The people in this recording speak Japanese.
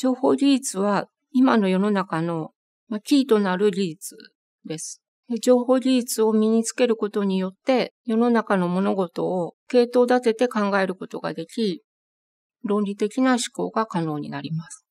情報技術は今の世の中のキーとなる技術です。情報技術を身につけることによって世の中の物事を系統立てて考えることができ、論理的な思考が可能になります。